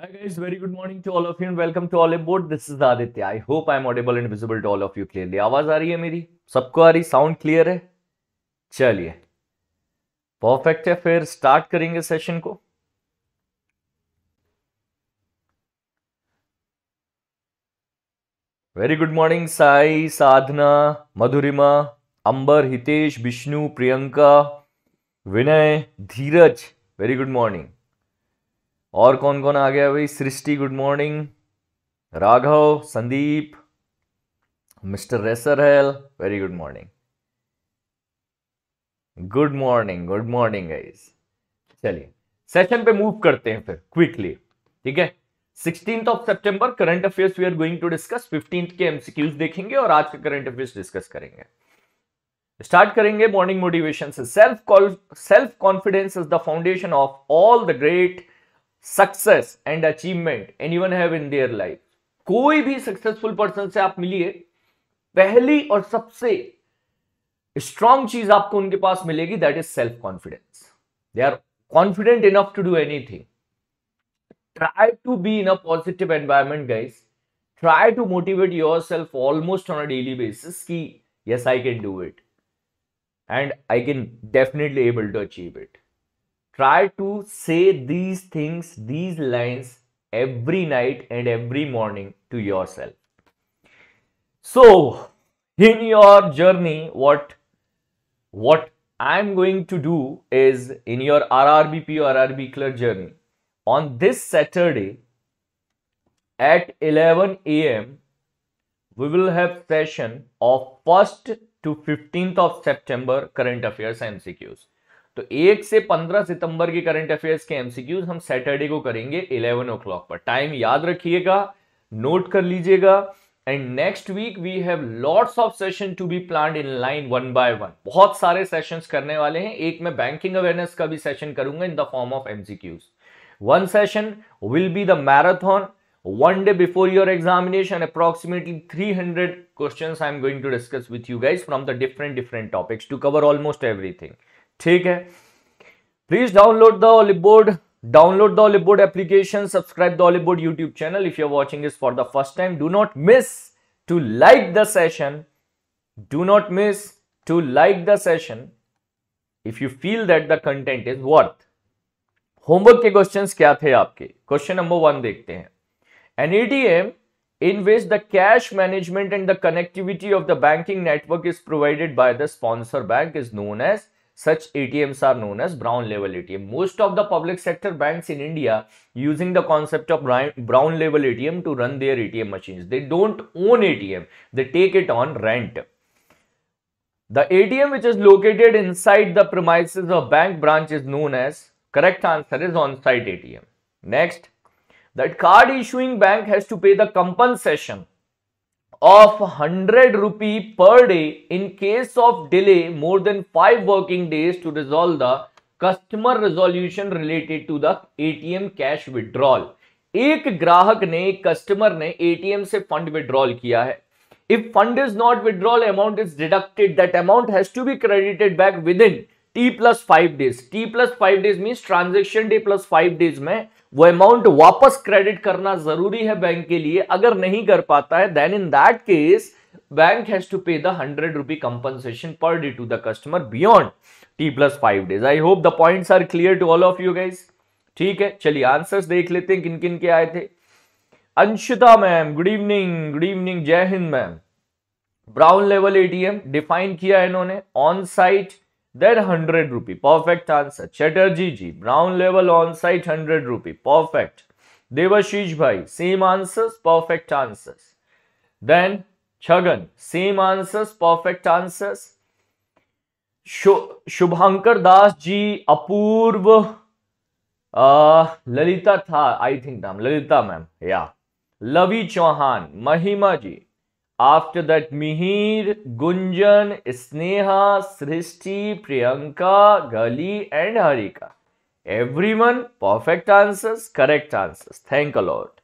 Hi guys, very good morning to all of you and welcome to All Aboard. This is Aditya. I hope I am audible and visible to all of you clearly. आवाज आ रही है मेरी सबको आ रही sound clear है चलिए perfect है फिर स्टार्ट करेंगे सेशन को very good morning Sai Sadhana Madhurima Ambar Hitesh Vishnu Priyanka Vinay Dheeraj very good morning और कौन कौन आ गया भाई Srishti good morning Raghav Sandeep mister racer हेल very good morning good morning good morning guys चलिए सेशन पे मूव करते हैं फिर क्विकली ठीक है sixteenth of September current affairs we are going to discuss fifteenth के एमसीक्यूज देखेंगे और आज का करंट अफेयर्स डिस्कस करेंगे स्टार्ट करेंगे मॉर्निंग मोटिवेशन से self self confidence is the foundation of all the great success and achievement anyone have in their life कोई भी सक्सेसफुल पर्सन से आप मिलिए पहली और सबसे स्ट्रॉन्ग चीज आपको उनके पास मिलेगी that is self confidence they are confident enough to do anything try to be in a positive environment guys try to motivate yourself almost on a daily basis की yes I can do it and I can definitely able to achieve it try to say these things, these lines every night and every morning to yourself. So, in your journey, what what I'm going to do is in your RRBP or RRB journey on this Saturday at 11 a.m. we will have session of 1st to 15th of September current affairs MCQs. तो एक से पंद्रह सितंबर के current affairs के MCQs हम Saturday को करेंगे इलेवन ओ क्लॉक पर टाइम याद रखिएगा नोट कर लीजिएगा and next week we have lots of session to be plan in line one by one बहुत सारे सेशंस करने वाले हैं एक मैं बैंकिंग अवेयरनेस का भी सेशन करूंगा in the form of MCQs one session will be the marathon before day examination your three hundred 300 I am going to discuss with you guys from the different different topics to cover almost everything ठीक है please download the Oliveboard download the Oliveboard application subscribe the Oliveboard YouTube channel if you are watching is for the first time do not miss to like the session do not miss to like the session if you feel that the content is worth homework के question क्या थे आपके question number one देखते हैं an ATM in which the cash management and the connectivity of the banking network is provided by the sponsor bank is known as Such ATMs are known as brown level ATM. Most of the public sector banks in India using the concept of brown level ATM to run their ATM machines. They don't own ATM. They take it on rent. The ATM which is located inside the premises of bank branch is known as, correct answer is on-site ATM. Next, that card issuing bank has to pay the compensation of hundred rupee per day in case of delay more than five working days to resolve the customer resolution related to the ATM cash withdrawal. एक ग्राहक ने एक customer ने ATM से fund withdrawal किया है if fund is not withdrawal amount is deducted that amount has to be credited back within T plus five days T plus five days mean transaction day plus five days में वो amount वापस credit करना जरूरी है bank के लिए अगर नहीं कर पाता है then in that case bank has to pay the hundred rupee compensation per day to the customer beyond T plus five days I hope the points are clear to all of you guys ठीक है चलिए answers देख लेते हैं किन किन के आए थे Anshita ma'am good evening good evening Jai Hind ma'am brown level ATM define किया इन्होंने on site then hundred rupee perfect answer Chatterjee ji brown level on site hundred rupee perfect Debashish भाई same answers perfect answers then Chhagan same answers perfect answers Shubhankar Das ji Apurva Lalita था I think नाम Lalita ma'am या Lavi Chauhan Mahima ji after that Mihir Gunjan Sneha Srishti Priyanka Gali and Harika one perfect answers correct answers thank a lot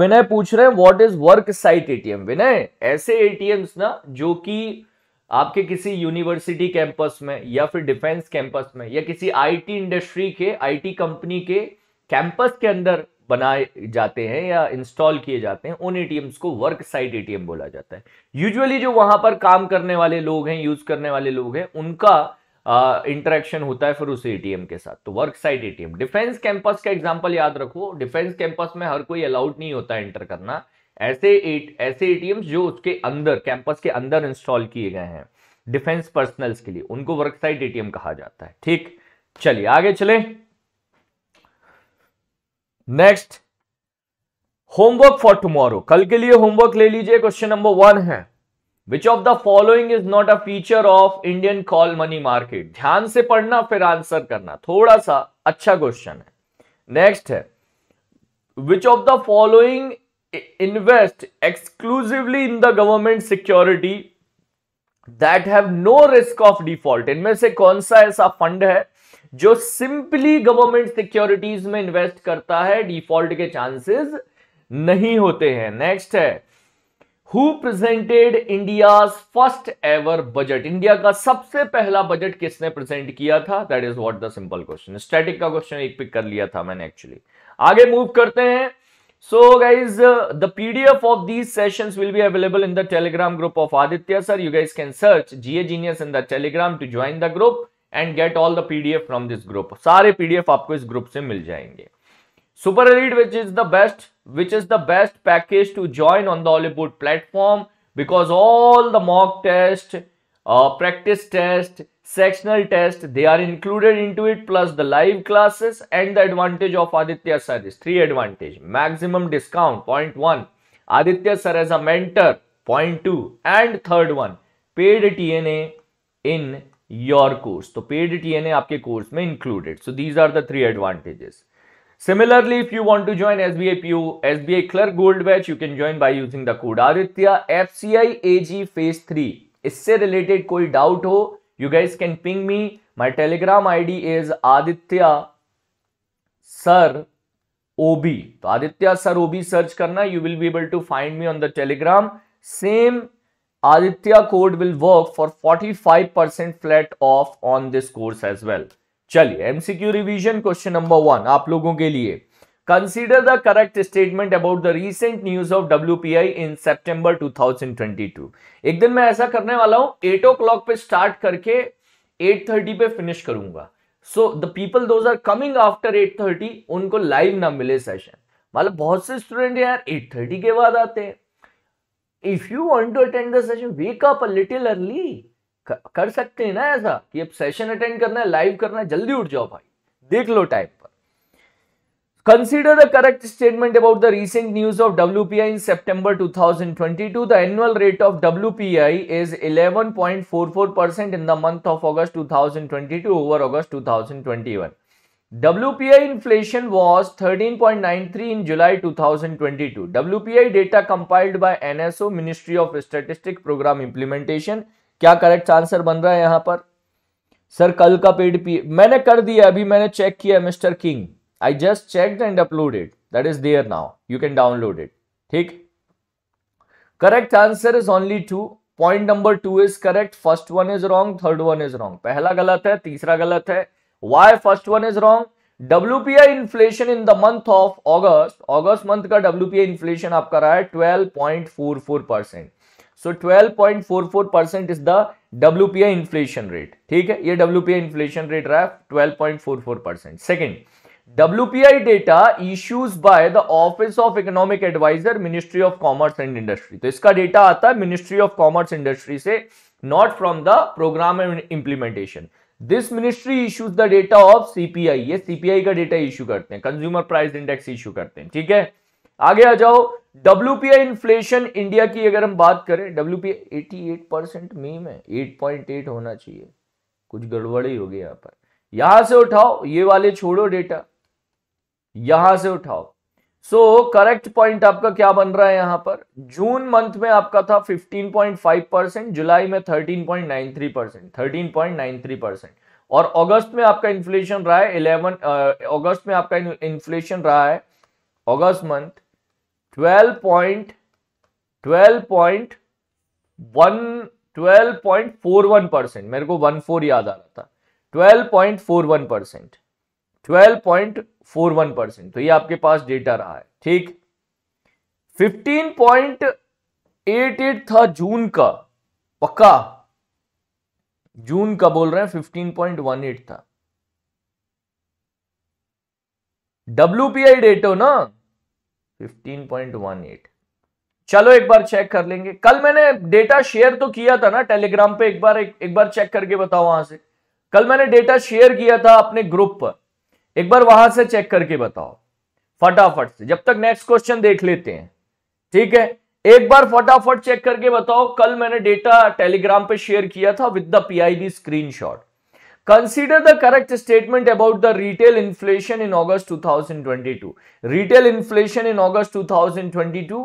Vinay पूछ रहे हैं what is work site ATM Vinay ऐसे ATMs ना जो कि आपके किसी यूनिवर्सिटी कैंपस में या फिर डिफेंस कैंपस में या किसी आईटी इंडस्ट्री के आईटी कंपनी के कैंपस के अंदर बनाए जाते हैं या इंस्टॉल किए जाते हैं उन एटीएम्स को वर्क साइट एटीएम बोला जाता है यूजुअली जो वहां पर काम करने वाले लोग हैं यूज करने वाले लोग हैं उनका इंटरेक्शन होता है फिर उस एटीएम के साथ तो work site ATM defence campus का एग्जाम्पल याद रखो डिफेंस कैंपस में हर कोई अलाउड नहीं होता एंटर करना ऐसे एट ऐसे एटीएम्स जो उसके अंदर कैंपस के अंदर इंस्टॉल किए गए हैं डिफेंस पर्सनल्स के लिए उनको वर्क साइट एटीएम कहा जाता है ठीक चलिए आगे चले नेक्स्ट होमवर्क फॉर टुमारो कल के लिए होमवर्क ले लीजिए क्वेश्चन नंबर वन है which of the following is not a feature of Indian call money market ध्यान से पढ़ना फिर आंसर करना थोड़ा सा अच्छा क्वेश्चन है नेक्स्ट है which of the following invest exclusively in the government security that have no risk of default इनमें से कौन सा ऐसा फंड है जो सिंपली गवर्नमेंट सिक्योरिटीज में इन्वेस्ट करता है डिफॉल्ट के चांसेस नहीं होते हैं नेक्स्ट है who presented India first ever budget India का सबसे पहला बजट किसने प्रेजेंट किया था that is what the simple question static का क्वेश्चन एक पिक कर लिया था मैंने एक्चुअली आगे मूव करते हैं so guys the the of these these will be available in the Telegram group of Aditya sir you guys can search search ga genius in the telegram to join the and gate all the PDF from this group सारे PDF आपको इस group से मिल जाएंगे super elite which is the best which is the best package to join on the Hollywood platform because all the mock test uh, practice test sectional test they are included into it plus the live classes and the advantage of aditya sir is three advantage maximum discount point one aditya sir as a mentor point two and third one paid tna in your course तो paid TNA आपके course में included so these are the three advantages Similarly, if you want to join SBI PO, SBI Clerk Gold Batch, you can join by using the code Aditya FCI AG Phase 3. इससे related कोई doubt हो, you guys can ping me. My Telegram ID is Aditya Sir OB. तो Aditya Sir OB search करना, you will be able to find me on the Telegram. Same Aditya code will work for 45% flat off on this course as well. चलिए MCQ revision question number one आप लोगों के लिए Consider the correct statement about the recent news of WPI in September 2022 एक दिन मैं ऐसा करने वाला हूं एट ओ क्लॉक पे स्टार्ट करके 8:30 पे फिनिश करूंगा so the people those are coming after 8:30 उनको लाइव ना मिले सेशन मतलब बहुत से स्टूडेंट यार 8:30 के बाद आते हैं if you want to attend the session wake up little early कर सकते हैं ना ऐसा कि अब सेशन अटेंड करना है लाइव करना है जल्दी उठ जाओ भाई देख लो टाइम पर consider the correct statement about the recent news of W P I in September two thousand twenty two the annual rate of W P I is eleven point four four percent in the month of August two thousand twenty two over August two thousand twenty one WPI inflation was 13.93 in July 2022. WPI data compiled by NSO Ministry of Statistics Program Implementation. क्या correct answer बन रहा है यहां पर sir कल का paid P मैंने कर दिया अभी मैंने चेक किया mister King I just check and uploaded that is there now you can download it ठीक correct answer is only two point number two is correct first one is wrong third one is wrong पहला गलत है तीसरा गलत है why first one is wrong I inflation in the month of August August month का W I inflation आपका रहा है four percent so four percent is the I inflation rate ठीक है ये आई इन्फ्लेशन रेट रहा है four percent second WPI data issues by the office of economic adviser ministry of commerce and industry तो इसका डेटा आता है ministry of commerce industry से not from the program and implementation this ministry issues the data of CPI ये CPI का data issue करते हैं consumer price index issue करते हैं ठीक है आगे आ जाओ डब्ल्यूपीआई इन्फ्लेशन इंडिया की अगर हम बात करें डब्ल्यूपीआई एट परसेंट मीम है एट होना चाहिए कुछ गड़बड़ी होगी यहां पर यहां से उठाओ ये वाले छोड़ो डेटा यहां से उठाओ सो करेक्ट पॉइंट आपका क्या बन रहा है यहां पर जून मंथ में आपका था 15.5 परसेंट जुलाई में 13.93 परसेंट 13.93 परसेंट और अगस्त में आपका इन्फ्लेशन रहा है 11 अगस्त में आपका इन्फ्लेशन रहा है अगस्त month 12 point twelve point one percent मेरे को 14 याद आ रहा था 12.41 percent point four one percent तो ये आपके पास डेटा रहा है ठीक फिफ्टीन पॉइंट एट एट था जून का पक्का जून का बोल रहे हैं फिफ्टीन पॉइंट वन एट था पी आई डेटो ना एट चलो एक बार चेक कर लेंगे कल मैंने डेटा शेयर तो किया था ना टेलीग्राम पे एक बार एक, एक बार चेक करके बताओ वहां से कल मैंने डेटा शेयर किया था अपने ग्रुप पर एक बार वहां से चेक करके बताओ फटाफट से जब तक नेक्स्ट क्वेश्चन देख लेते हैं ठीक है एक बार फटाफट चेक करके बताओ कल मैंने डेटा टेलीग्राम पे शेयर किया था with the PIB screenshot consider the correct statement about the retail inflation in August 2022 retail inflation in August 2022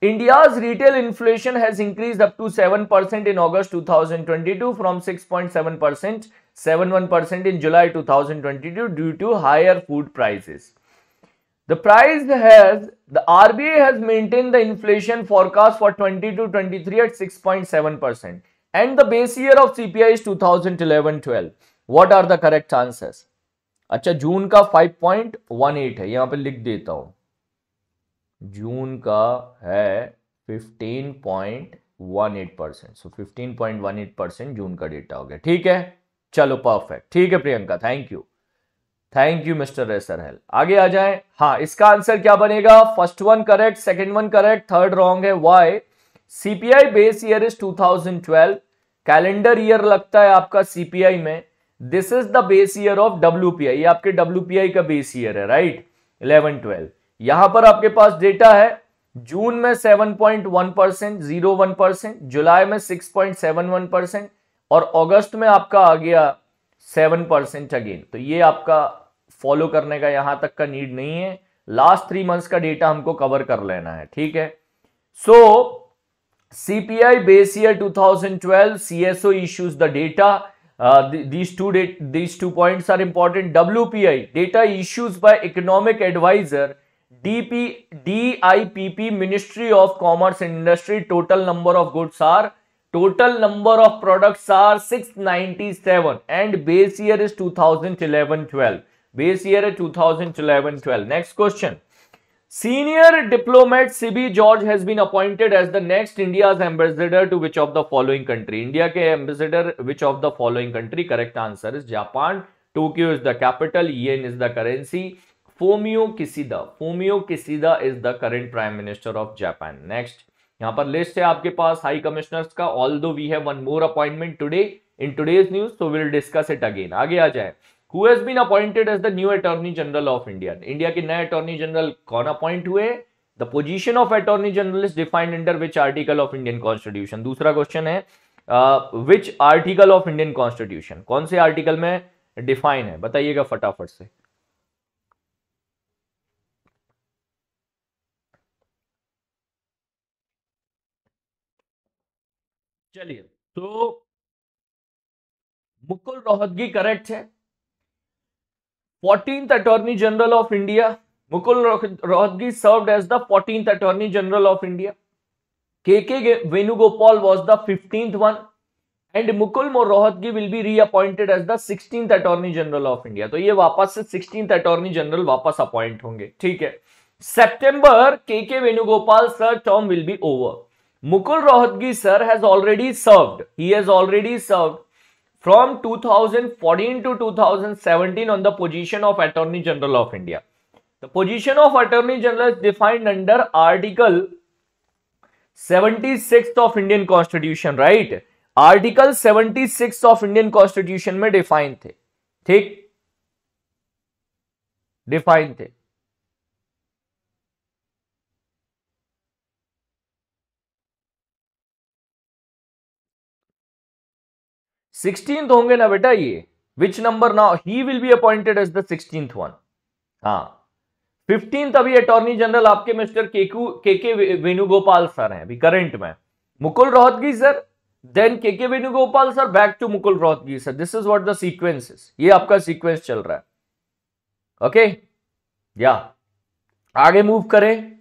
India's retail inflation has increased up to 7% in August 2022 from 6.7%, 71 in July 2022 due to higher food prices. The price has, the RBI has maintained the inflation forecast for 2022 23 at 6.7% and the base year of CPI is 2011-12. What are the correct answers? अच्छा जून का 5.18 है यहाँ पे लिख देता हूँ जून का है 15.18 परसेंट सो 15.18 परसेंट जून का डेटा हो गया ठीक है चलो परफेक्ट ठीक है Priyanka thank you thank you mister Hale आगे आ जाए हाँ इसका आंसर क्या बनेगा first one correct second one correct third wrong है why CPI base year is 2012 calendar year लगता है आपका सीपीआई में this is the base year of WPI I आपके डब्ल्यूपीआई का बेस ईयर है राइट इलेवन ट्वेल्व यहां पर आपके पास डेटा है जून में 7.1 परसेंट जीरो वन परसेंट जुलाई में 6.71 परसेंट और अगस्त में आपका आ गया 7 परसेंट अगेन तो ये आपका फॉलो करने का यहां तक का नीड नहीं है लास्ट थ्री मंथ्स का डेटा हमको कवर कर लेना है ठीक है so CPI base year 2012 issues the data these two date these two point are important W P I data issues by economic adviser DP, DIPP Ministry of Commerce Industry total number of goods are total number of products are 697 and base year is 2011-12 base year is 2011-12 next question senior diplomat CB George has been appointed as the next India's ambassador to which of the following country India ke ambassador which of the following country correct answer is Japan Tokyo is the capital yen is the currency Fumio Kishida Fumio Kishida is the current prime minister of Japan next यहां पर list है आपके पास high commissioners का although we have one more appointment today in today's news so will discuss it again आगे आ जाए who has been appointed as the new attorney general of India India के नए attorney general कौन appoint हुए the position of attorney general is defined under which article of Indian constitution दूसरा question है which article of Indian constitution कौन से article में define है बताइएगा फटाफट से चलिए तो मुकुल रोहतगी करेक्ट है fourteenth attorney general of India Mukul Rohatgi serve as the fourteenth attorney general of India K K Venugopal was the fifteenth one and Mukul Rohatgi will be reappointed as the sixteenth attorney general of India तो ये वापस से sixteenth attorney general वापस appoint होंगे ठीक है September K K Venugopal sir term will be over Mukul Rohatgi sir has already served. He has already served from 2014 to 2017 on the position of Attorney General of India. The position of Attorney General is defined under Article 76 of Indian Constitution, right? Article 76 of Indian Constitution may define the. ठीक sixteen होंगे ना बेटा ये which number now he will be appointed as sixteen one हाँ fifteenth अभी attorney general आपके mister केकू K K Venugopal sir हैं अभी करंट में Mukul Rohatgi sir then K K Venugopal sir back to Mukul Rohatgi sir this is what the sequence ये आपका sequence चल रहा है ओके okay? या yeah. आगे मूव करें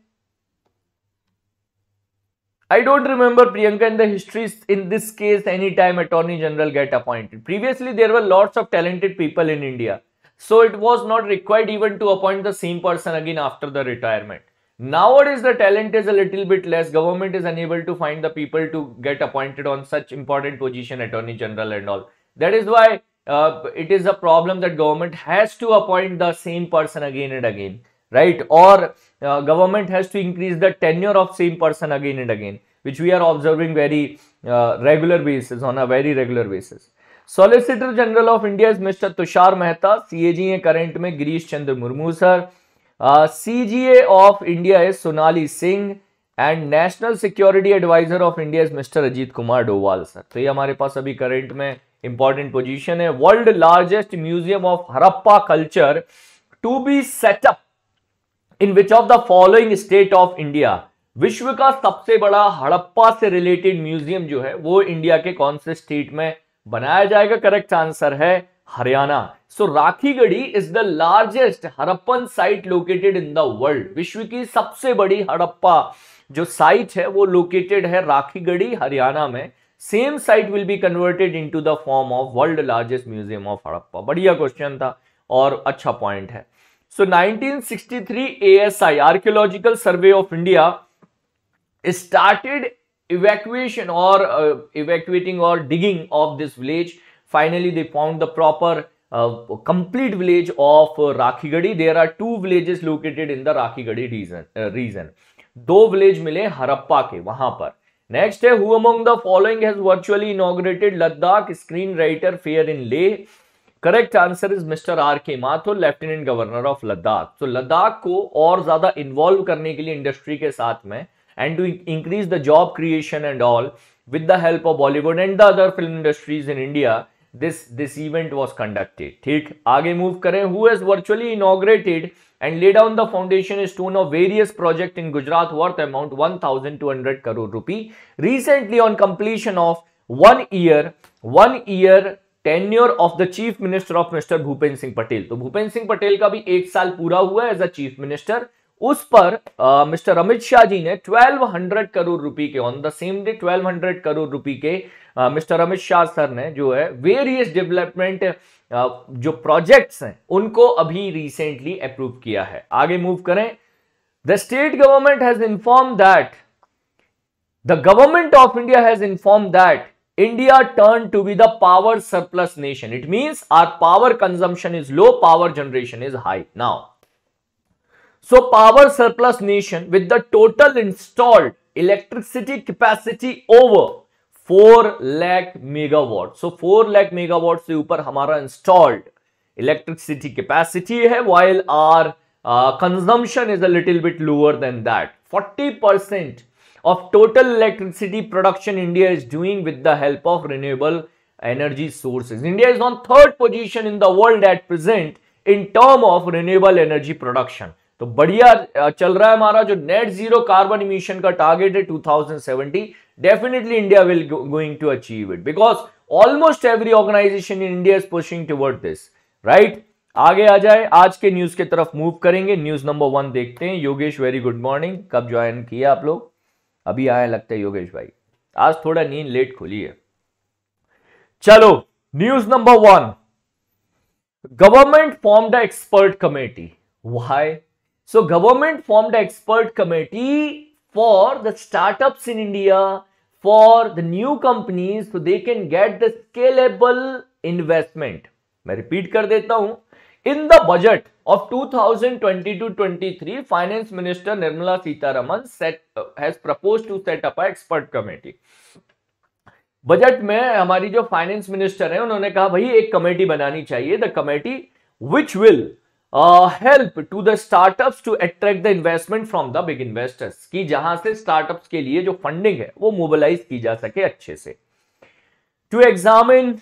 I don't remember Priyanka in the histories in this case Any time Attorney General get appointed. Previously there were lots of talented people in India. So it was not required even to appoint the same person again after the retirement. Nowadays the talent is a little bit less. Government is unable to find the people to get appointed on such important position Attorney General and all. That is why uh, it is a problem that government has to appoint the same person again and again. Right और government has to increase the tenure of same person again and again which we are observing very regular basis on a very regular basis solicitor general of India is mister Tushar Mehta CAG है current में Girish Chandra Murmu sir CGA of India is Sonali Singh and national security adviser of India is mister Ajit Kumar Doval sir तो ये हमारे पास अभी current में important position है world largest museum of Harappa culture to be set up in which of the following state of India विश्व का सबसे बड़ा हड़प्पा से रिलेटेड म्यूजियम जो है वो इंडिया के कौन से स्टेट में बनाया जाएगा करेक्ट आंसर है Haryana so Rakhigarhi is the largest Harappan site located in the world विश्व की सबसे बड़ी हड़प्पा जो साइट है वो लोकेटेड है राखीगढ़ी हरियाणा में same site will be converted into the form of world largest museum of Harappa बढ़िया क्वेश्चन था और अच्छा पॉइंट है So 1963 ASI, Archaeological Survey of India, started evacuation or uh, evacuating or digging of this village. Finally, they found the proper uh, complete village of uh, Rakhigadi. There are two villages located in the Rakhigadi region. Uh, region. दो village मिले हरप्पा के वहां पर among है following has virtually inaugurated has Screenwriter inaugurated in Leh? Correct answer is mister R K Mathur lieutenant governor of Ladakh तो लद्दाख को और ज्यादा इन्वॉल्व करने के लिए इंडस्ट्री के साथ में and to increase the job creation and all with the help of Bollywood and the other film industries in India this this event was conducted ठीक आगे मूव करें who has virtually inaugurated and lay down the foundation stone of various project in Gujarat worth amount one thousand two hundred crore rupee recently on completion of one year one year tenure of the chief minister of mister Bhupendra Singh Patel तो भूपेंद्र सिंह पटेल का भी एक साल पूरा हुआ as a chief minister उस पर mister Amit Shah जी ने 1200 करोड़ रुपए के on the same day 1200 crore रुपए के मिस्टर अमित शाह सर ने जो है वेरियस डेवलपमेंट जो प्रोजेक्ट्स हैं उनको अभी रिसेंटली अप्रूव किया है आगे मूव करें the state government has inform that the government of India has inform that India turned to be the power surplus nation. It means our power consumption is low, power generation is high. Now, so power surplus nation with the total installed electricity capacity over 4 lakh megawatt. So 4 lakh megawatt se ऊपर hamara installed electricity capacity hai, while our uh, consumption is a little bit lower than that. 40 percent of total electricity production India is doing with the help of renewable energy sources India is on third position in the world at present in term of renewable energy production तो बढ़िया चल रहा है हमारा जो net zero carbon emission का target है 2070 definitely India will going to achieve it because almost every organisation in India is pushing toward this right आगे आ जाए आज के न्यूज के तरफ मूव करेंगे न्यूज नंबर वन देखते हैं योगेश वेरी गुड मॉर्निंग कब ज्वाइन किया आप लोग अभी आया लगता है योगेश भाई आज थोड़ा नींद लेट खुली है चलो news number one government form the expert committee why so government form the expert committee for the startup in India for the new companies so they can get the scalable मैं repeat कर देता हूं in the budget of 2022-23, finance minister Nirmala Sitharaman set has proposed to set up expert committee budget में हमारी जो finance minister है उन्होंने कहा भाई एक कमेटी बनानी चाहिए the committee which will help to the startups to attract the investment from the big investors की जहां से स्टार्टअप्स के लिए जो फंडिंग है वो मोबिलाइज की जा सके अच्छे से to examine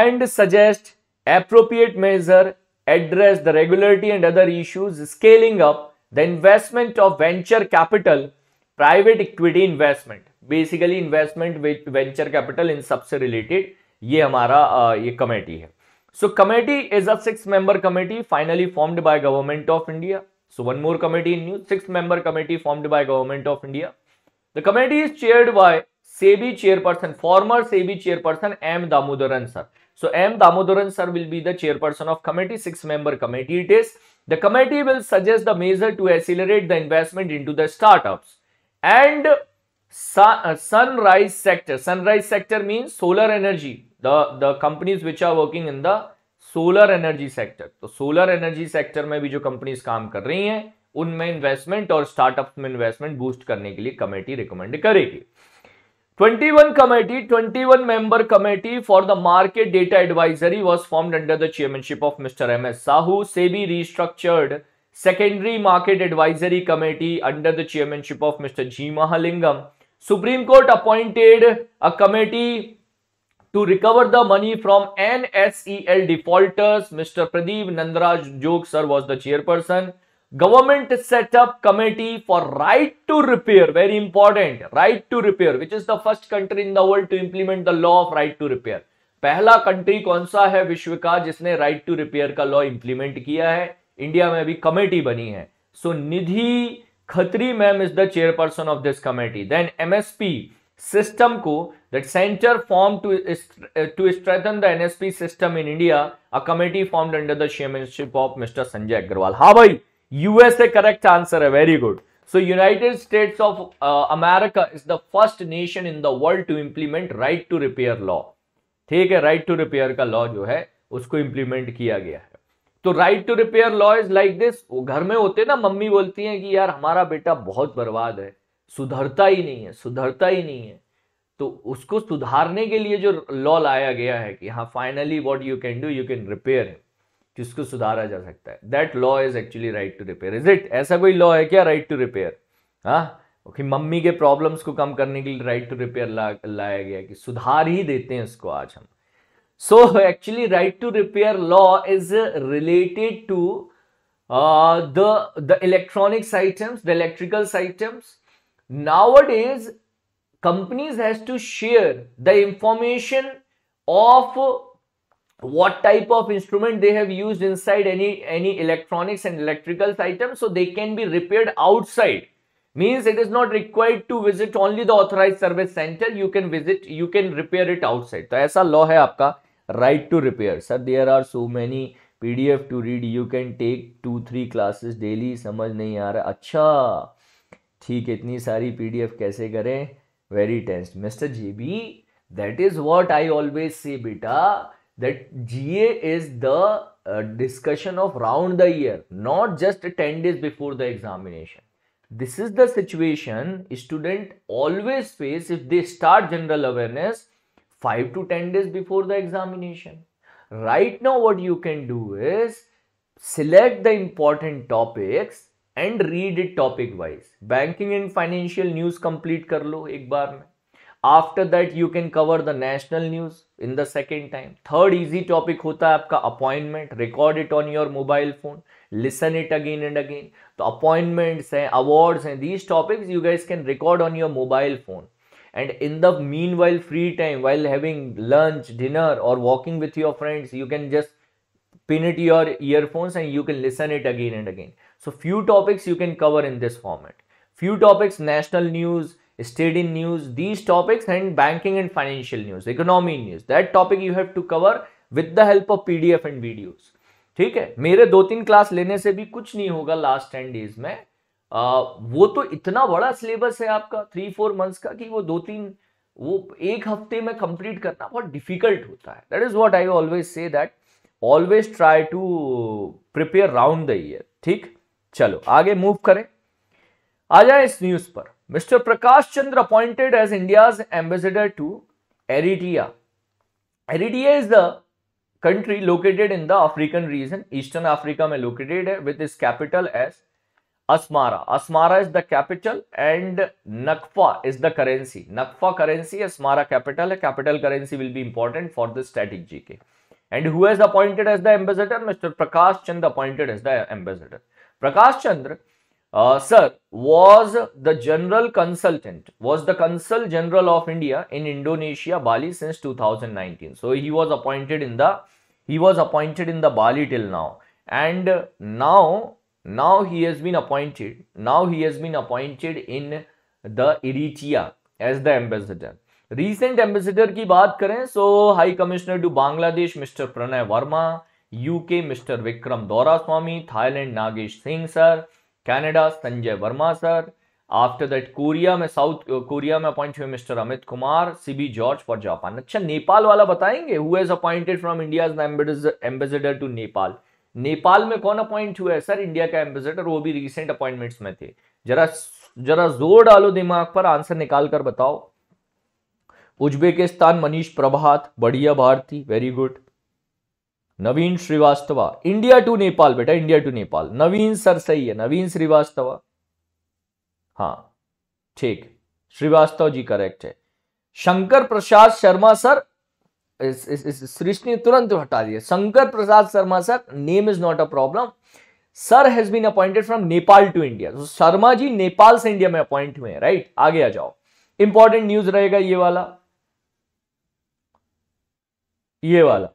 and suggest appropriate measure address the regularity and other issues, scaling up the investment of venture capital, private equity investment, basically investment with venture capital in सबसे related ये हमारा ये committee So committee is a six member committee finally formed by government of India. So one more committee in six member committee formed by government of India. The committee is chaired by SEBI chairperson, former SEBI chairperson M. Damodaran sir. So M. Damodaran sir will be the chairperson of committee, six-member committee it is. The committee will suggest the measure to accelerate the investment into the startups. And sunrise sector. Sunrise sector means solar energy. The, the companies which are working in the solar energy sector तो solar energy sector में भी जो companies काम कर रही हैं उनमें investment और स्टार्टअप में इन्वेस्टमेंट बूस्ट करने के लिए कमेटी रिकमेंड करेगी 21 committee, 21 member committee for the market data advisory was formed under the chairmanship of Mr. M.S. Sahu. SEBI restructured secondary market advisory committee under the chairmanship of Mr. G. Mahalingam. Supreme Court appointed a committee to recover the money from NSEL defaulters. Mr. Pradeep Nandraj Jogsar was the chairperson. Government setup committee for right to repair very important right to repair which is the first country in the world to implement the law of right to repair पहला country कौन सा है विश्व का जिसने right to repair का law implement किया है इंडिया में भी कमेटी बनी है so so, Nidhi Khatri ma'am is the chairperson of this committee then MSP system को that centre form to to strengthen the NSP system in India a committee form under the chairmanship of mister Sanjay Agrawal हा भाई USA correct answer है very good so United States of America is the first nation in the world to implement right to repair law ठीक है right to repair का law जो है उसको implement किया गया है तो right to repair law is like this घर में होते ना मम्मी बोलती है कि यार हमारा बेटा बहुत बर्बाद है सुधरता ही नहीं है सुधरता ही नहीं है तो उसको सुधारने के लिए जो लॉ लाया गया है कि हाँ finally what you can do you can repair है जिसको सुधारा जा सकता है that law is actually right to repair is it ऐसा कोई लॉ है क्या राइट टू रिपेयर हाँ ओके मम्मी के प्रॉब्लम्स को कम करने के लिए राइट टू रिपेयर लाया गया कि सुधार ही देते हैं इसको आज हम so actually right to repair law is related to the the electronics items the electricals items is companies has to share the information of what type of instrument they have used inside any any electronics and electricals items so they can be repaired outside means it is not required to visit only the authorized service center you can visit you can repair it outside तो aisa law hai aapka right to repair sir there are so many pdf to read you can take two three classes daily samajh nahi aa raha acha theek है इतनी सारी pdf kaise kare very tense mr jb that is what i always say beta that GA is the uh, discussion of round the year, not just 10 days before the examination. This is the situation student always face if they start general awareness 5 to 10 days before the examination. Right now what you can do is select the important topics and read it topic wise. Banking and financial news complete कर लो एक बार में after that you can cover the national news in the second time third easy topic hota hai appointment record it on your mobile phone listen it again and again the appointments and awards and these topics you guys can record on your mobile phone and in the meanwhile free time while having lunch dinner or walking with your friends you can just pin it your earphones and you can listen it again and again so few topics you can cover in this format few topics national news stayed in news these topics and banking and financial news economy news that topic you have to cover with the help of P D F and videos ठीक है मेरे दो तीन class लेने से भी कुछ नहीं होगा लास्ट टेन डेज में आ, वो तो इतना बड़ा सिलेबस है आपका थ्री फोर मंथ्स का कि वो दो तीन वो एक हफ्ते में कंप्लीट करना बहुत डिफिकल्ट होता है that is what I always say that always try to prepare round the year ठीक चलो आगे मूव करें आ जाए इस न्यूज पर Mr. Prakash Chandra appointed as India's ambassador to Eritrea. Eritrea is the country located in the African region, Eastern Africa में located with its capital as Asmara. Asmara is the capital and Nakfa is the currency. Nakfa currency, Asmara capital Capital currency will be important for this static GK. And who is appointed as the ambassador? Mr. Prakash Chandra appointed as the ambassador. Prakash Chandra uh, sir, was the general consultant, was the consul general of India in Indonesia, Bali since 2019. So he was appointed in the, he was appointed in the Bali till now. And now, now he has been appointed, now he has been appointed in the Eritrea as the ambassador. Recent ambassador ki baat karein. so High Commissioner to Bangladesh, Mr. Pranay Verma, UK, Mr. Vikram Dora Swami, Thailand, Nagesh Singh, sir. Canada Sanjay Verma sir after that Korea में South Korea में appoint हुए mister Amit Kumar C B George for Japan अच्छा नेपाल वाला बताएंगे who is appointed from India ambassador to Nepal Nepal में कौन appoint हुआ है सर इंडिया का एम्बेसडर वो भी रिसेंट अपॉइंटमेंट्स में थे जरा जरा जोर डालो दिमाग पर आंसर निकाल कर बताओ उज्बेकिस्तान मनीष प्रभात बढ़िया Bharti very good Naveen Srivastava India to Nepal बेटा India to Nepal Naveen sir सही है नवीन श्रीवास्तव हाँ ठीक श्रीवास्तव जी करेक्ट है शंकर प्रसाद शर्मा सर सृष्टि तुरंत हटा दिया Shankar Prasad Sharma sir name is not a problem sir has been appointed from Nepal to India तो शर्मा जी नेपाल से इंडिया में अपॉइंट हुए राइट आगे आ जाओ इंपॉर्टेंट न्यूज रहेगा ये वाला ये वाला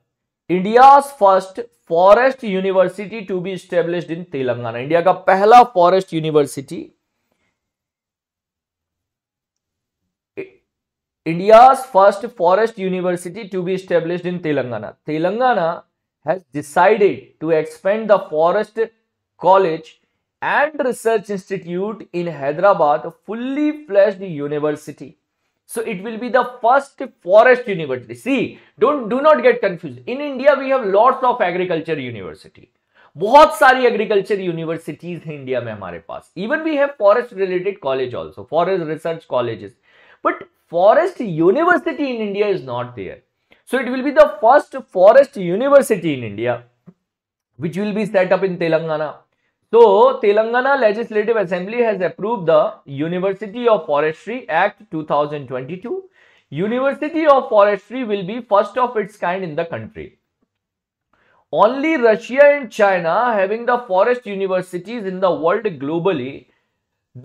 India's first forest university to be established in Telangana India का पहला forest university India's first forest university to be established in Telangana. Telangana has decided to expand the forest college and research institute in Hyderabad fully fledged university. So it will be the first forest university. See, don't do not get confused. In India, we have lots of agriculture university. बहुत सारी agriculture universities हैं India में हमारे पास even we have forest related college also forest research colleges but forest university in India is not there so it will be the first forest university in India which will be set up in Telangana तो Telangana legislative assembly has approve the university of forestry act 2022 university of forestry will be first of its kind in the country only Russia and China having the forest universities in the world globally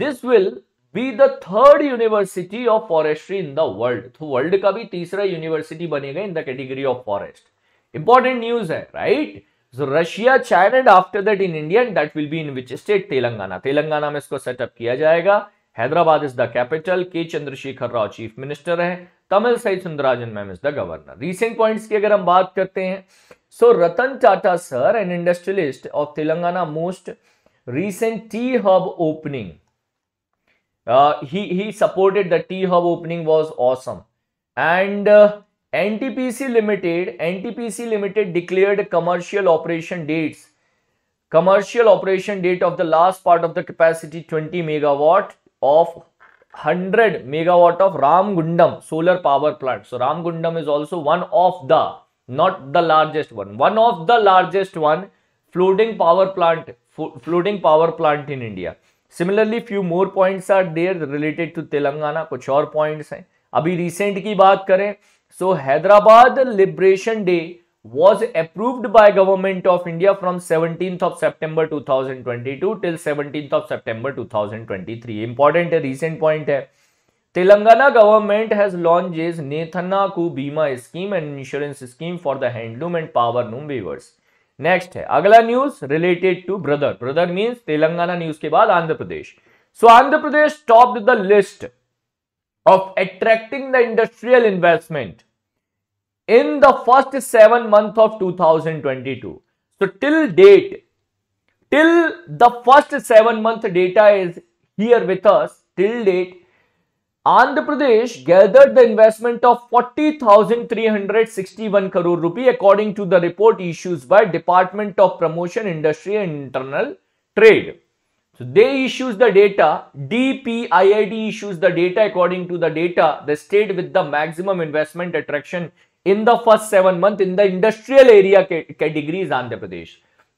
this will be the third university of forestry in the world world का भी तीसरा university बनेगा in the category of forest important news है right right? So Russia China and after that in India that will be in which state Telangana Telangana में इसको setup किया जाएगा Hyderabad is the capital के चंद्रशेखर राव चीफ मिनिस्टर है Tamilisai Soundararajan ma'am is the governor recent point की अगर हम बात करते हैं so Ratan Tata sir and industrialist of Telangana most recent T hub opening he supported the T hub opening was awesome and NTPC Limited, NTPC Limited declared commercial operation dates. Commercial operation date of the last part of the capacity 20 megawatt of 100 megawatt of Ramgundam solar power plant. So Ramgundam is also one of the, not the largest one, one of the largest one floating power plant, floating power plant in India. Similarly, few more points are there related to Telangana, कुछ और points हैं. अभी recent की बात करें so Hyderabad liberation day was approve by government of India from seventeen of September two thousand twenty two till seventeen of September two thousand twenty three important है recent point है Telangana government has launch is Nethanna को बीमा scheme and insurance scheme for the handloom and power loom weavers next है अगला news related to brother brother means Telangana news के बाद आंध्र प्रदेश सो Andhra Pradesh top the list of attracting the industrial investment in the first seven months of 2022. So till date, till the first seven month data is here with us, till date, Andhra Pradesh gathered the investment of 40,361 crore rupee according to the report issues by Department of Promotion, Industry and Internal Trade. So they issues the data, DPIID issues the data according to the data, the state with the maximum investment attraction in the first seven month in the industrial area category is Andhra Pradesh.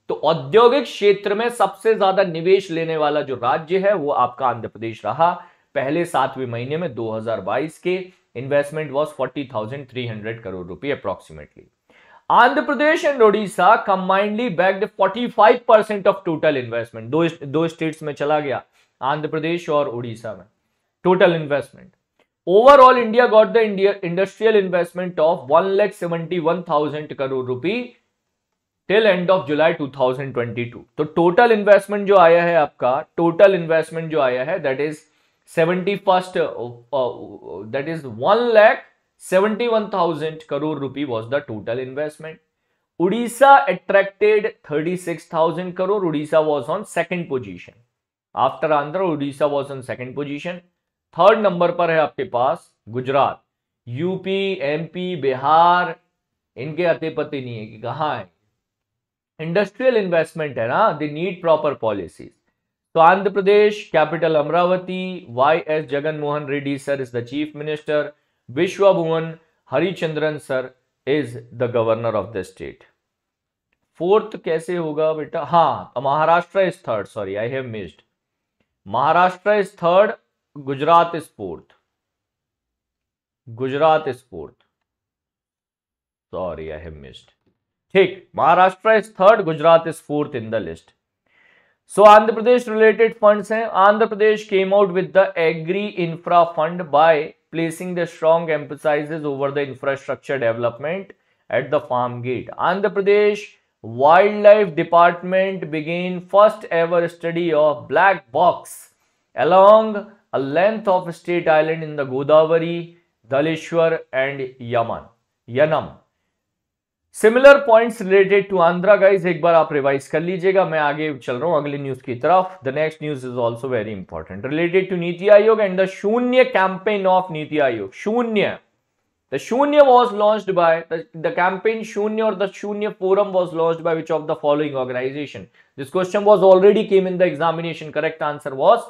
तो औद्योगिक क्षेत्र में सबसे ज्यादा निवेश लेने वाला जो राज्य है वो आपका आंध्र प्रदेश रहा पहले सातवें महीने में 2022 के इन्वेस्टमेंट वॉज 40,300 करोड़ रुपए approximately Andhra Pradesh and Odisha combinedly backed 45% of total investment दो दो स्टेट्स में चला गया आंध्र प्रदेश और उड़ीसा में total investment overall India got the India industrial investment of one lakh seventy one thousand crore rupee till end of July 2022 तो total investment जो आया है आपका टोटल इन्वेस्टमेंट जो आया है that is seventy first that is one lakh 71,000 crore rupee was the total investment. Odisha attracted 36,000 crore Orissa was on second position after Andhra Orissa was on second position third number पर है आपके पास गुजरात यूपी एमपी बिहार इनके अति पते नहीं है कि कहाँ है इंडस्ट्रियल इन्वेस्टमेंट है ना दे नीड प्रॉपर पॉलिसीज तो Andhra Pradesh capital Amaravati Y S Jaganmohan Reddy sir is the chief minister Vishwabhushan Harichandan sir is the governor of the state fourth कैसे होगा बेटा हाँ Maharashtra is third sorry I have missed Maharashtra is third Gujarat is fourth Gujarat is fourth sorry I have missed ठीक Maharashtra is third Gujarat is fourth in the list so Andhra Pradesh related funds हैं Andhra Pradesh came out with the agri infra fund by placing the strong emphasizes over the infrastructure development at the farm gate. Andhra Pradesh Wildlife Department began first ever study of black box along a length of state island in the Godavari, Daleshwar and Yaman, Yanam. Similar points related to Andhra guys एक बार आप revise कर लीजिएगा मैं आगे चल रहा हूं अगले न्यूज की तरफ the next news is also very important related to NITI Aayog and the Shunya campaign of NITI Aayog Shunya the Shunya was launch by the campaign Shunya और the Shunya forum was launch by which of the following organisation this question was already came in the examination correct answer was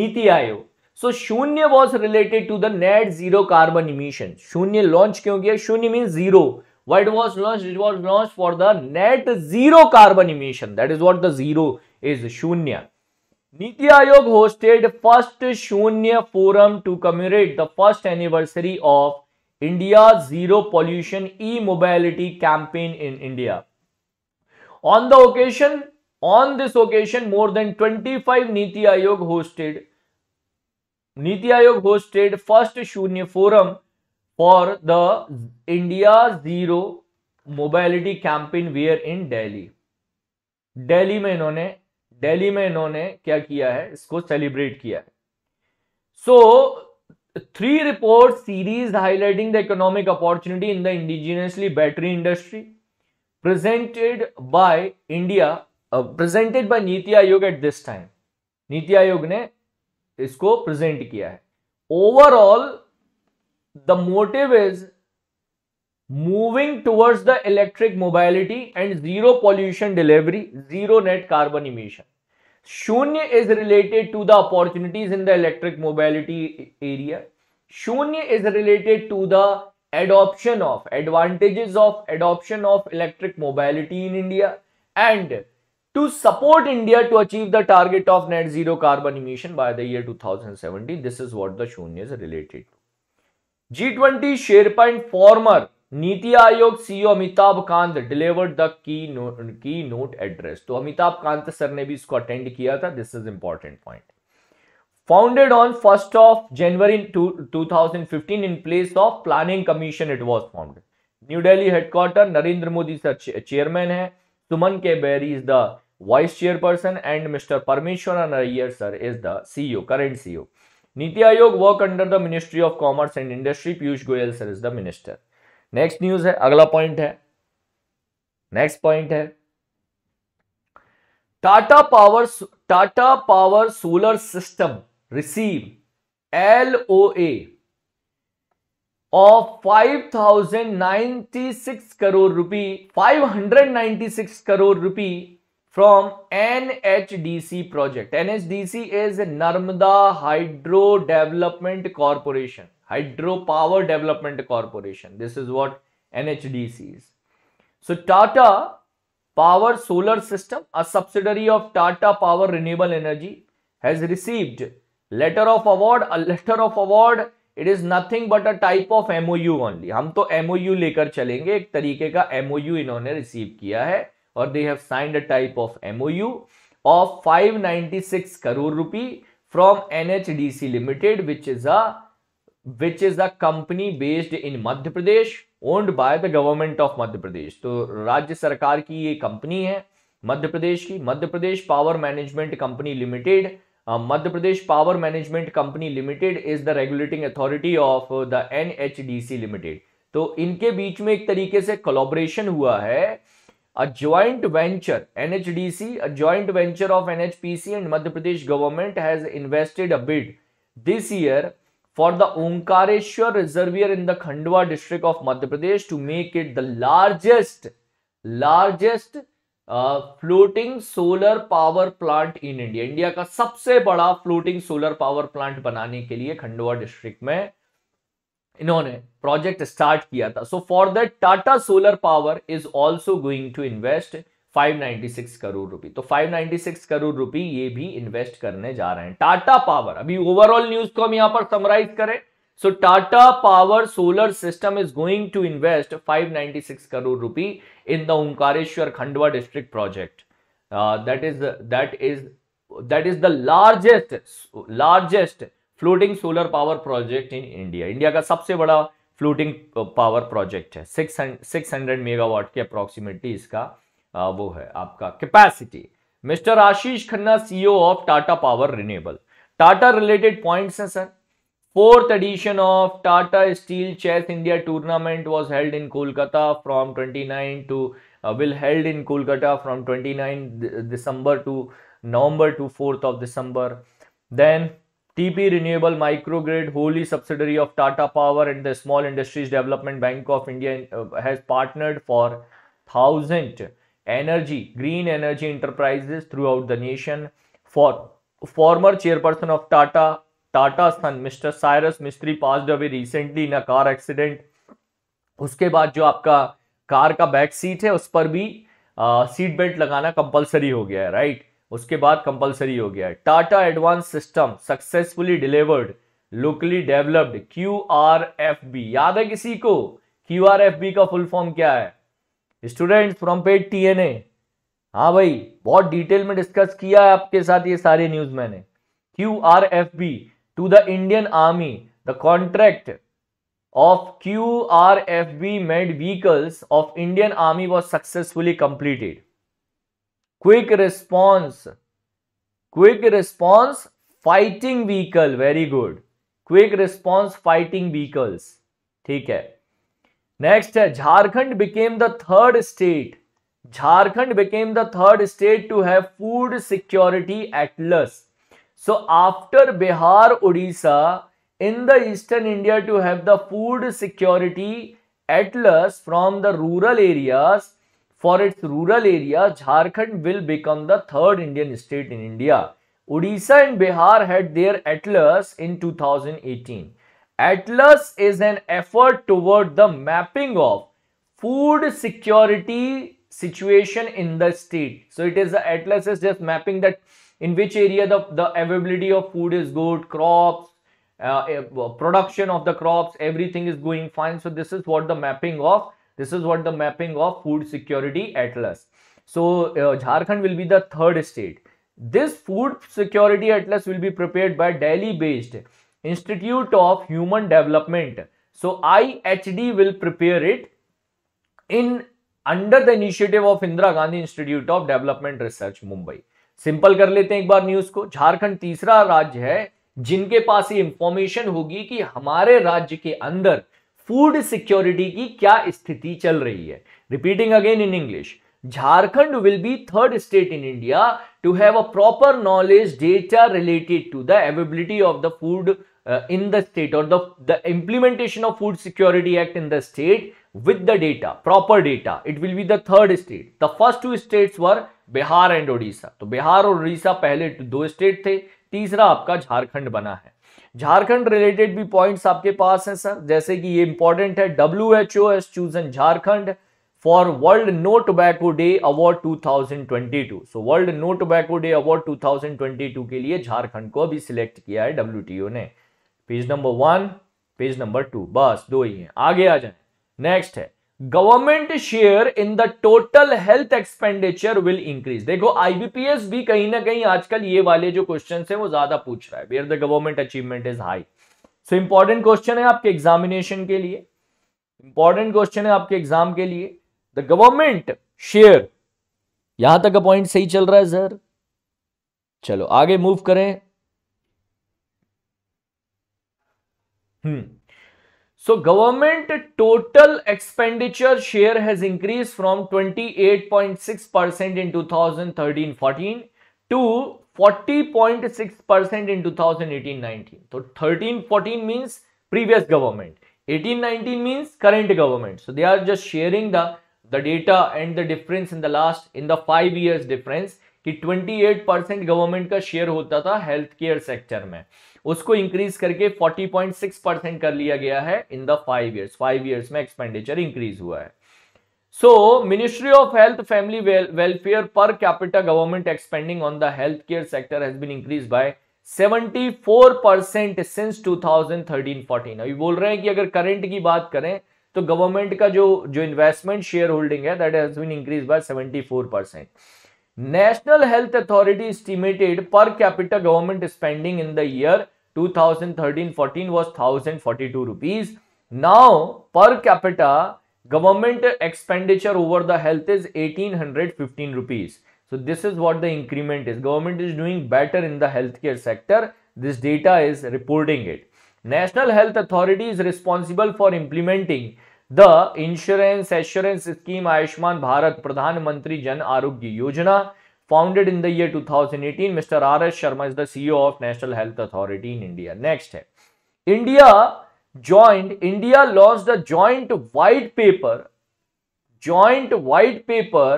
NITI Aayog so Shunya was related to the net zero carbon emission Shunya launch क्यों किया शून्य mean zero Why it was launched? It was launched for the net zero carbon emission. That is what the zero is, Shunya. Niti Aayog hosted first Shunya forum to commemorate the first anniversary of India's Zero Pollution E-Mobility campaign in India. On the occasion, on this occasion, more than 25 Niti Aayog hosted Niti Aayog hosted first Shunya forum for the India zero mobility campaign where in Delhi Delhi में इन्होंने daily में इन्होंने क्या किया है इसको celebrate किया है so three report series highlighting the economic opportunity in the indigenously battery industry presented by India presented by NITI Aayog at this time नीति आयोग ने इसको प्रेजेंट किया है overall the motive is moving towards the electric mobility and zero pollution delivery, zero net carbon emission. Shunya is related to the opportunities in the electric mobility area. Shunya is related to the adoption of advantages of adoption of electric mobility in India and to support India to achieve the target of net zero carbon emission by the year 2070. This is what the Shunya is related to. G twenty sherpa point former NITI Aayog CEO e Amitabh Kant delivered the keynote keynote address तो Amitabh Kant sir ने भी इसको attend किया था this is important point founded on first of January 2015 in place of planning commission it was founded New Delhi headquarter Narendra Modi sir chairman है Suman K Bery is the vice chairperson and mister Parameshwar sir is the CEO current CEO NITI Aayog work under the ministry of commerce and industry Piyush Goyal sir is the minister next news है अगला point है next point है Tata power Tata power solar system receive L O LOA of six crore rupee five hundred ninety six crore rupee from NHDC project. NHDC is Narmada Hydro Development Corporation, Hydropower Development Corporation. This is what NHDC is. So Tata Power Solar System, a subsidiary of Tata Power Renewable Energy, has received letter of award. A letter of award it is nothing but a type of MOU only हम तो MOU लेकर चलेंगे एक तरीके का MOU इन्होंने receive किया है और they have signed a type of MOU of 596 crore rupee from NHDC limited which is a which is a company based in Madhya Pradesh owned by the government of Madhya Pradesh तो राज्य सरकार की ये कंपनी है मध्य प्रदेश की Madhya Pradesh power management company limited Madhya Pradesh power management company limited is the regulating authority of the NHDC limited तो इनके बीच में एक तरीके से कोलोबरेशन हुआ है a joint venture NHDC, a joint venture of NHPC and Madhya Pradesh government has invested a bid this year for the Omkareshwar Reservoir in the Khandwa district of Madhya Pradesh to make it the largest, largest uh, floating solar power plant in India. India का सबसे बड़ा floating solar power plant बनाने के लिए Khandwa district में इन्होंने project start किया था so for that Tata solar power is also going to invest 596 crore रुपए तो 596 करोड़ रुपए ये भी इन्वेस्ट करने जा रहे हैं टाटा पावर अभी ओवरऑल न्यूज को हम यहां पर समराइज करें so Tata power solar system is going to invest 596 crore रुपए in the Omkareshwar Khandwa district project that is that is that is the largest largest floating solar power project in India India का सबसे बड़ा floating power project है six hundred megawatt के approximately इसका आ, वो है आपका capacity mister Ashish Khanna CEO of Tata power renewable Tata related points हैं sir fourth edition of Tata steel chess India tournament was held in Kolkata from 29 to will held in Kolkata from 29 December to November to fourth of December then TP renewable microgrid wholly subsidiary of Tata power and the small industries development bank of India has partnered for thousand energy green energy enterprises throughout the nation for former chairperson of Tata Tata son mister Cyrus Mistry pass away recently in a car accident उसके बाद जो आपका car का back seat है उस पर भी seat uh, belt लगाना कंपलसरी हो गया है राइट उसके बाद कंपलसरी हो गया है Tata advance system successfully delivered locally developed Q R F B याद है किसी को क्यू आर एफ बी का फुल फॉर्म क्या है student from paid T N A हाँ भाई बहुत डिटेल में डिस्कस किया है आपके साथ ये सारे न्यूज मैंने Q R F B to the Indian army the contract of Q R F B made vehicles of Indian army was successfully completed quick response quick response fighting vehicle very good quick response fighting vehicles ठीक है Next है Jharkhand became the third state. Jharkhand became the third state to have food security atlas. so after bihar odisha in the eastern india to have the food security atlas from the rural areas for its rural area, Jharkhand will become the third Indian state in India. Odisha and Bihar had their atlas in 2018. Atlas is an effort toward the mapping of food security situation in the state. So it is the atlas is just mapping that in which area the, the availability of food is good, crops, uh, eh, production of the crops, everything is going fine. So this is what the mapping of this is what the mapping of food security atlas so Jharkhand will be the third state this food security atlas will be prepare by Delhi based institute of human development so I H D will prepare it in under the initiative of Indira Gandhi institute of development research Mumbai simple कर लेते हैं एक बार news को झारखंड तीसरा राज्य है जिनके पास ये इंफॉर्मेशन होगी कि हमारे राज्य के अंदर फूड सिक्योरिटी की क्या स्थिति चल रही है repeating again in English Jharkhand will be third state in India to have a proper knowledge data related to the availability of the food in the state और the implementation of food security act in the state with the data proper data it will be the third state the first two state were Bihar and Odisha तो बिहार और उड़ीसा पहले दो state थे तीसरा आपका झारखंड बना है झारखंड रिलेटेड भी पॉइंट्स आपके पास हैं सर जैसे कि ये इंपॉर्टेंट है W H O S chosen Jharkhand for world no tobacco day award 2022 so world no tobacco day award 2022 के लिए झारखंड को अभी सिलेक्ट किया है डब्ल्यू ने page number one page number two बस दो ही हैं आगे आ जाए नेक्स्ट है government share in the total health expenditure will increase देखो आईबीपीएस भी कहीं ना कहीं आजकल ये वाले जो क्वेश्चन है वो ज्यादा पूछ रहा है where the government achievement is high so important question है आपके एग्जामिनेशन के लिए इंपॉर्टेंट क्वेश्चन है आपके एग्जाम के लिए द गवर्नमेंट शेयर यहां तक का पॉइंट सही चल रहा है सर चलो आगे मूव करें हम्म So government total expenditure share has increased from 28.6% in 2013-14 to 40.6% in 2018-19. So 13-14 means previous government, 18-19 means current government. So they are just sharing the, the data and the difference in the last, in the five years difference कि 28% percent government share share होता था healthcare sector sector उसको increase करके 40.6 percent कर लिया गया है in the five years five years में एक्सपेंडिचर इंक्रीज हुआ है so ministry of health family welfare per capital government expending on the health care sector has been increase by 74 percent since 2013-14 अभी बोल रहे हैं कि अगर करंट की बात करें तो गवर्नमेंट का जो जो इन्वेस्टमेंट शेयर होल्डिंग है that has been increase by 74 percent national health authority estimated per capital government spending in the year 2013-14 was 1042 rupees. Now per capita government expenditure over the health is 1815 rupees. So this is what the increment is. Government is doing better in the healthcare sector. This data is reporting it. National Health Authority is responsible for implementing the insurance assurance scheme Ayushman Bharat Pradhan Mantri Jan Arogya Yojana founded in the year 2018 mr rs sharma is the ceo of national health authority in india next hai, india joined india launched a joint white paper joint white paper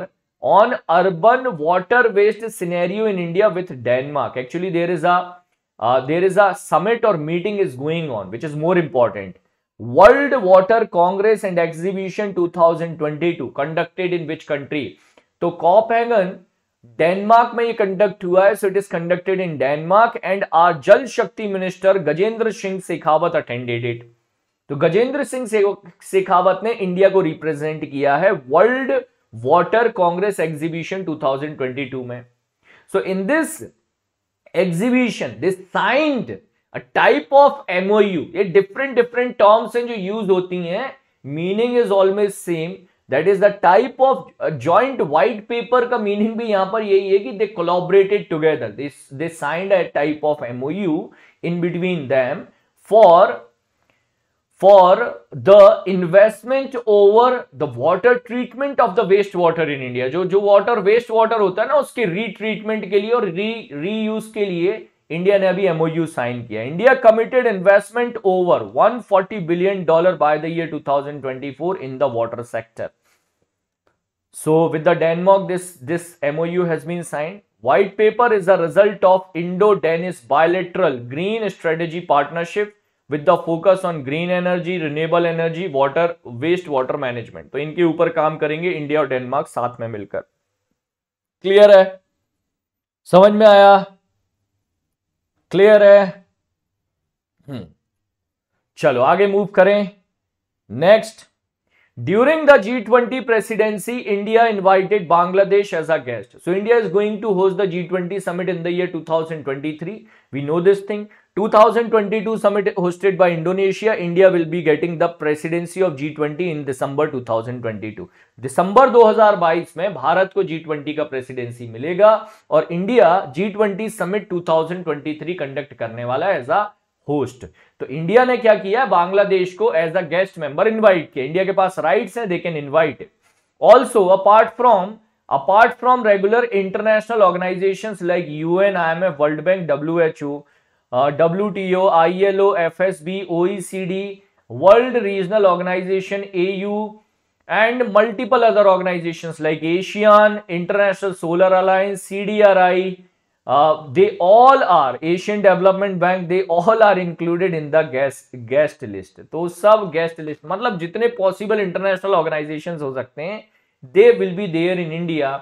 on urban water waste scenario in india with denmark actually there is a uh, there is a summit or meeting is going on which is more important world water congress and exhibition 2022 conducted in which country so copenhagen Denmark में ये conduct हुआ है so it is conducted in Denmark and our Jal Shakti minister Gajendra Singh Shekhawat attended it तो गजेंद्र सिंह शेखावत ने India को represent किया है world water Congress exhibition 2022 में so in this exhibition this signed type of MOU ये डिफरेंट डिफरेंट टर्म्स हैं जो यूज होती हैं meaning is always same that is the type of joint white paper का मीनिंग भी यहां पर यही है कि they collaborated together they signed a type of MOU in between them for for the investment over the water treatment of the waste water in India जो जो water waste water होता है ना उसके रीट्रीटमेंट के लिए और री रीयूज के लिए इंडिया ने अभी एमओयू साइन किया India committed investment over 140 billion dollar by the year 2024 in the water sector So with the Denmark, this, this MOU has been signed. White paper is a result of Indo-Danish bilateral green strategy partnership with the focus on green energy, renewable energy, water, waste water management. to inke upar kaam karenge india aur denmark Denmark mein milkar clear hai samajh mein aaya clear hai hmm chalo aage move kare next During the G20 presidency, India invited Bangladesh as a guest. So India is going to host the G20 summit in the year 2023. We know this thing. 2022 summit hosted by Indonesia, India will be getting the presidency of G20 in December 2022. दिसंबर 2022 में भारत को G20 का presidency मिलेगा और India G20 summit 2023 conduct करने वाला है as a host तो इंडिया ने क्या किया बांग्लादेश को as a guest member invite किया इंडिया के पास राइट्स हैं they can invite also apart from apart from regular international organisation like M F world bank WHO WTO ILO FSB OECD world regional organisation AU organisation like ASEAN international solar alliance C D R I they all are Asian development bank they all are included in the guest guest list तो सब guest list मतलब जितने possible international organisation हो सकते हैं they will be there in India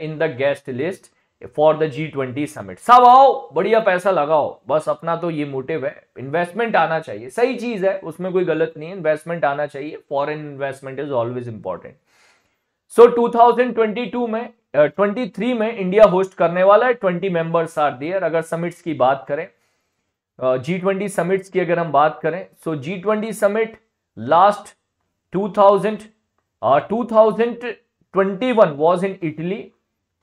in the guest list for the G twenty summit सब आओ बढ़िया पैसा लगाओ बस अपना तो ये मोटिव है इन्वेस्टमेंट आना चाहिए सही चीज है उसमें कोई गलत नहीं है इन्वेस्टमेंट आना चाहिए foreign investment is always important so two thousand twenty two में 23 में इंडिया होस्ट करने वाला है 20 मेंबर्स आर दियर अगर समिट्स की बात करें जी ट्वेंटी समिट्स की अगर हम बात करें so G twenty summit last 2000 2021 was in Italy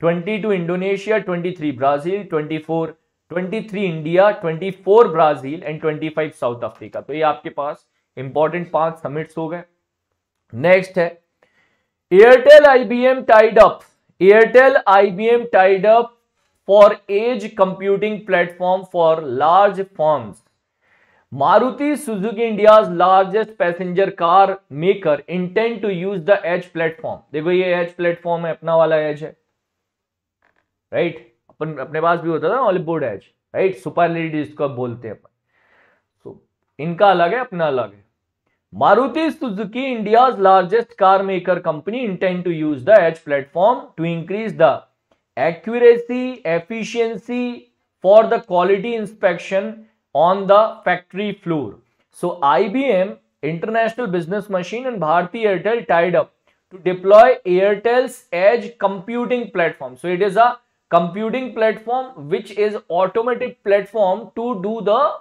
22 Indonesia 23 Brazil 24 23 India 24 Brazil and 25 south Africa तो ये आपके पास इंपॉर्टेंट पांच समिट्स हो गए नेक्स्ट है Airtel IBM tied up Airtel IBM tied up for edge computing platform for large forms Maruti Suzuki India largest passenger car maker intent to use the edge platform देखो ये as platform है अपना वाला as है right right? अपन अपने पास भी होता था ऑलिवुड एज राइट सुपर लीड इसको बोलते हैं अपन so, इनका अलग है अपना अलग है Maruti Suzuki, India's largest car maker company, intend to use the Edge platform to increase the accuracy, efficiency for the quality inspection on the factory floor. So IBM, International Business Machine and Bharti Airtel tied up to deploy Airtel's Edge computing platform. So it is a computing platform which is automatic platform to do the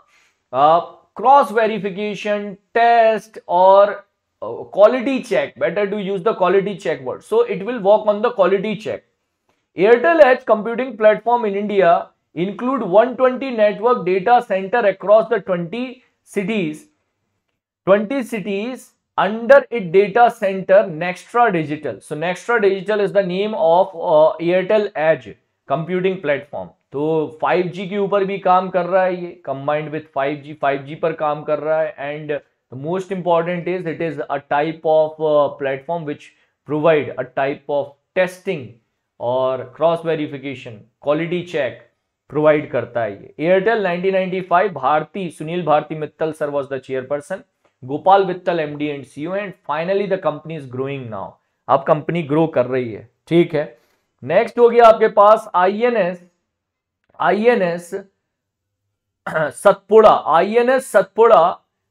uh, cross verification test or uh, quality check better to use the quality check word so it will work on the quality check airtel edge computing platform in india include 120 network data center across the 20 cities 20 cities under it data center Nextra Digital. So Nextra Digital is the name of uh, Airtel Edge computing platform. तो 5G के ऊपर भी काम कर रहा है ये combined with 5G 5G पर काम कर रहा है and most important is it is a type of platform which provide a type of testing और cross verification quality check provide करता है ये Airtel 1995 Bharti Sunil Bharti Mittal sir was the chairperson Gopal Mittal M D and C and finally the company is growing now अब company grow कर रही है ठीक है नेक्स्ट हो गया आपके पास I N S INS Satpura INS Satpura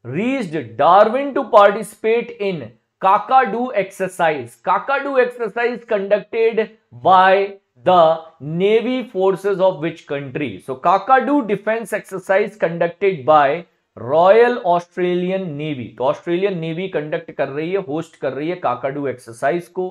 reaches Darwin to participate in Kakadu exercise Kakadu exercise conducted by the navy forces of which country so Kakadu defence exercise conducted by royal Australian navy तो Australian navy conduct कर रही है host कर रही है Kakadu exercise को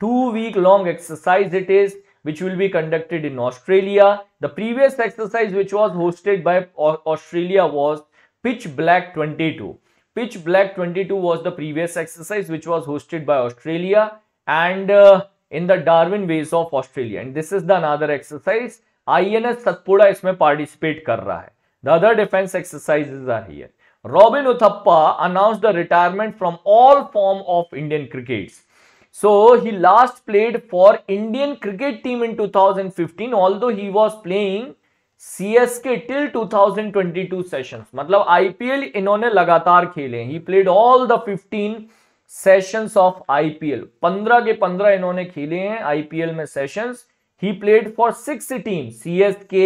two week long exercise it is which will be conducted in Australia. The previous exercise which was hosted by Australia was Pitch Black 22. Pitch Black 22 was the previous exercise which was hosted by Australia and uh, in the Darwin Ways of Australia. And this is the another exercise. INS Satpura is participate The other defense exercises are here. Robin Uthappa announced the retirement from all form of Indian crickets. So he last played for Indian cricket team in 2015 although he was playing CSK till 2022 sessions. मतलब IPL इन्होंने लगातार खेले ही played all the 15 sessions of IPL. 15 के 15 इन्होंने खेले हैं IPL में sessions. He played for six teams CSK,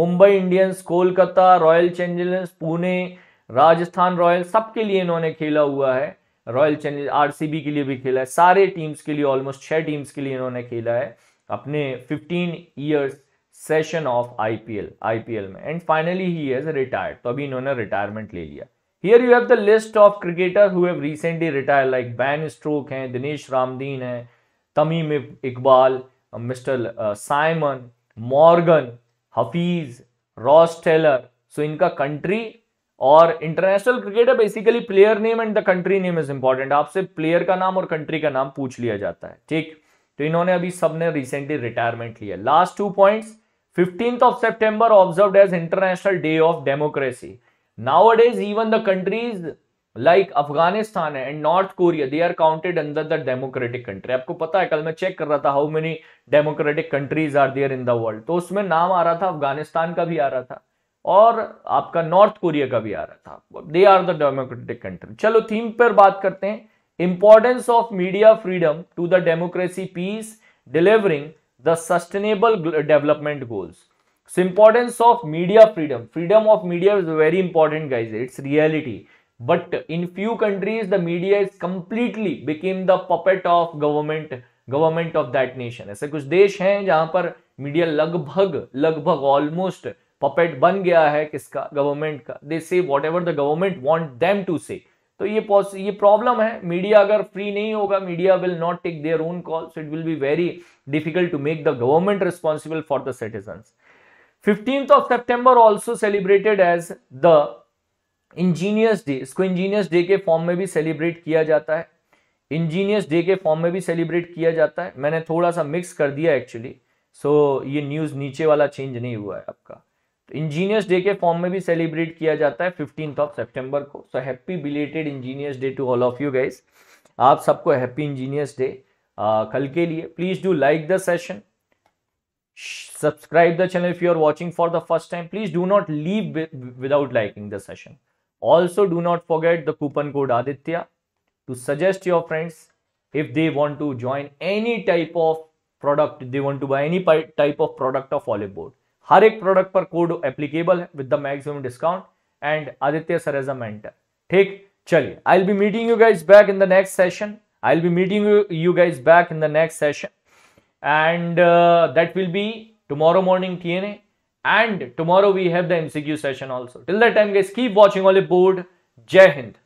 Mumbai Indians Kolkata royal challengers Pune Rajasthan royal सबके लिए इन्होंने खेला हुआ है रॉयल चैलेंज आरसीबी के लिए भी खेला है सारे टीम्स के लिए ऑलमोस्ट छः टीम्स के लिए इन्होंने खेला है अपने 15 years session of IPL IPL में and finally he has retired तो अभी इन्होंने रिटायरमेंट ले लिया here you have the list of cricketer who have recently retire like Ben Stokes हैं दिनेश रामदीन है Tamim Iqbal mister Simon Morgan Hafeez Ross Taylor so इनका country और इंटरनेशनल क्रिकेट है basically player name and the country name is important आपसे player का नाम और country का नाम पूछ लिया जाता है ठीक तो इन्होंने अभी सबने रिसेंटली रिटायरमेंट लिया last two point fifteenth of September observe as international day of democracy now days even the countries like Afghanistan है and North Korea they are counted अंदर द डेमोक्रेटिक कंट्री आपको पता है कल मैं चेक कर रहा था how many democratic countries are there in the world तो उसमें नाम आ रहा था अफगानिस्तान का भी आ रहा था और आपका नॉर्थ कोरिया का भी आ रहा था they are the democratic country चलो थीम पर बात करते हैं importance of media freedom to the democracy peace delivering the sustainable development goals importance of media freedom freedom of media is very important guys it's reality but in few countries the media is completely became the puppet of government government of that nation ऐसे कुछ देश हैं जहां पर media लगभग लगभग almost puppet बन गया है किसका गवर्नमेंट का they say whatever the government want them to say तो ये ये प्रॉब्लम है मीडिया अगर फ्री नहीं होगा media will not take their own call so it will be very difficult to make the government responsible for the citizen fifteenth of September also celebrated as the engineers day इसको engineers day के form में भी celebrate किया जाता है engineers day के form में भी सेलिब्रेट किया जाता है मैंने थोड़ा सा मिक्स कर दिया एक्चुअली सो so, ये न्यूज़ नीचे वाला चेंज नहीं हुआ है आपका तो इंजीनियर्स डे के फॉर्म में भी सेलिब्रेट किया जाता है फिफ्टींथ ऑफ सेप्टेम्बर को so happy belated engineers day to all of you guys आप सबको हैप्पी इंजीनियर्स डे कल के लिए please do like the session subscribe the channel if you are watching for the first time please do not leave without liking the session also do not forget the coupon code Aditya to suggest your friends if they want to join any type of product they want two by any type of product of Oliveboard हर एक product पर code applicable है with the maximum discount and Aditya sir as a mentor ठीक चलिए I will be meeting you guys back in the next session I will be meeting you guys back in the next session and that will be tomorrow tomorrow morning and tomorrow we have the MCQ session session till Till time time keep keep all Olive board जय हिंद